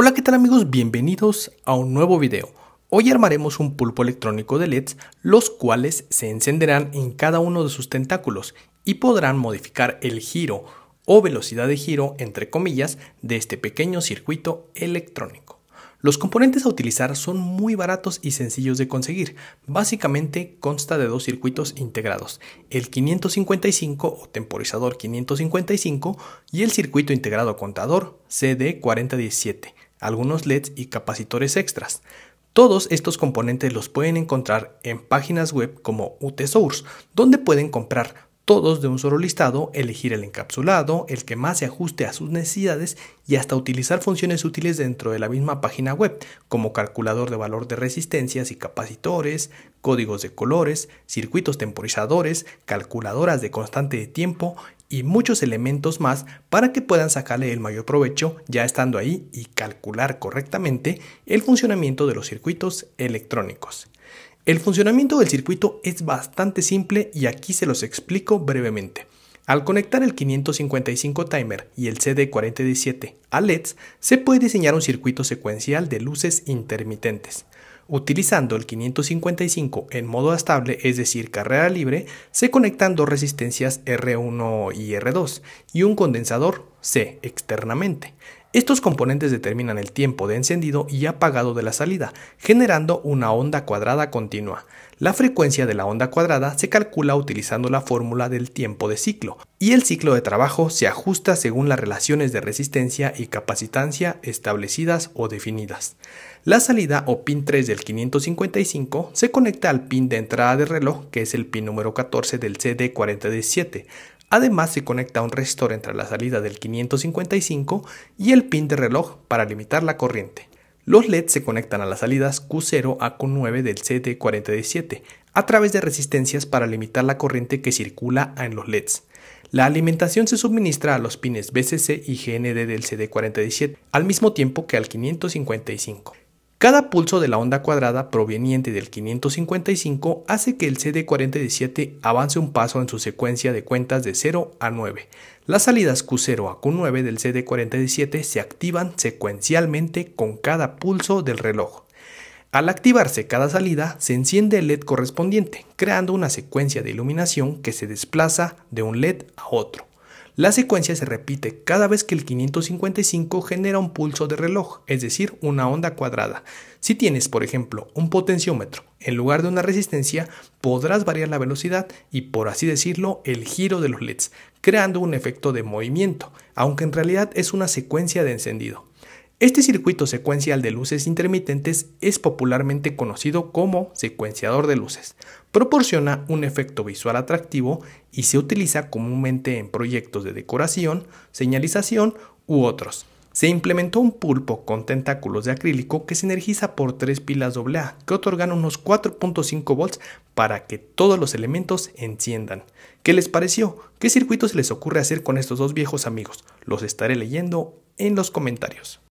Hola qué tal amigos, bienvenidos a un nuevo video. Hoy armaremos un pulpo electrónico de LEDs, los cuales se encenderán en cada uno de sus tentáculos y podrán modificar el giro o velocidad de giro, entre comillas, de este pequeño circuito electrónico. Los componentes a utilizar son muy baratos y sencillos de conseguir. Básicamente consta de dos circuitos integrados, el 555 o temporizador 555 y el circuito integrado contador CD4017 algunos LEDs y capacitores extras. Todos estos componentes los pueden encontrar en páginas web como UT Source, donde pueden comprar todos de un solo listado, elegir el encapsulado, el que más se ajuste a sus necesidades y hasta utilizar funciones útiles dentro de la misma página web, como calculador de valor de resistencias y capacitores, códigos de colores, circuitos temporizadores, calculadoras de constante de tiempo y muchos elementos más para que puedan sacarle el mayor provecho ya estando ahí y calcular correctamente el funcionamiento de los circuitos electrónicos. El funcionamiento del circuito es bastante simple y aquí se los explico brevemente. Al conectar el 555 timer y el CD4017 a LEDs, se puede diseñar un circuito secuencial de luces intermitentes. Utilizando el 555 en modo estable, es decir, carrera libre, se conectan dos resistencias R1 y R2 y un condensador C externamente. Estos componentes determinan el tiempo de encendido y apagado de la salida, generando una onda cuadrada continua. La frecuencia de la onda cuadrada se calcula utilizando la fórmula del tiempo de ciclo, y el ciclo de trabajo se ajusta según las relaciones de resistencia y capacitancia establecidas o definidas. La salida o pin 3 del 555 se conecta al pin de entrada de reloj, que es el pin número 14 del CD4017, Además se conecta un resistor entre la salida del 555 y el pin de reloj para limitar la corriente. Los LEDs se conectan a las salidas Q0 a Q9 del CD47 a través de resistencias para limitar la corriente que circula en los LEDs. La alimentación se suministra a los pines BCC y GND del CD47 al mismo tiempo que al 555. Cada pulso de la onda cuadrada proveniente del 555 hace que el CD47 avance un paso en su secuencia de cuentas de 0 a 9. Las salidas Q0 a Q9 del CD47 se activan secuencialmente con cada pulso del reloj. Al activarse cada salida, se enciende el LED correspondiente, creando una secuencia de iluminación que se desplaza de un LED a otro. La secuencia se repite cada vez que el 555 genera un pulso de reloj, es decir, una onda cuadrada. Si tienes, por ejemplo, un potenciómetro en lugar de una resistencia, podrás variar la velocidad y, por así decirlo, el giro de los LEDs, creando un efecto de movimiento, aunque en realidad es una secuencia de encendido. Este circuito secuencial de luces intermitentes es popularmente conocido como secuenciador de luces. Proporciona un efecto visual atractivo y se utiliza comúnmente en proyectos de decoración, señalización u otros. Se implementó un pulpo con tentáculos de acrílico que se energiza por tres pilas AA que otorgan unos 4.5 volts para que todos los elementos enciendan. ¿Qué les pareció? ¿Qué circuitos se les ocurre hacer con estos dos viejos amigos? Los estaré leyendo en los comentarios.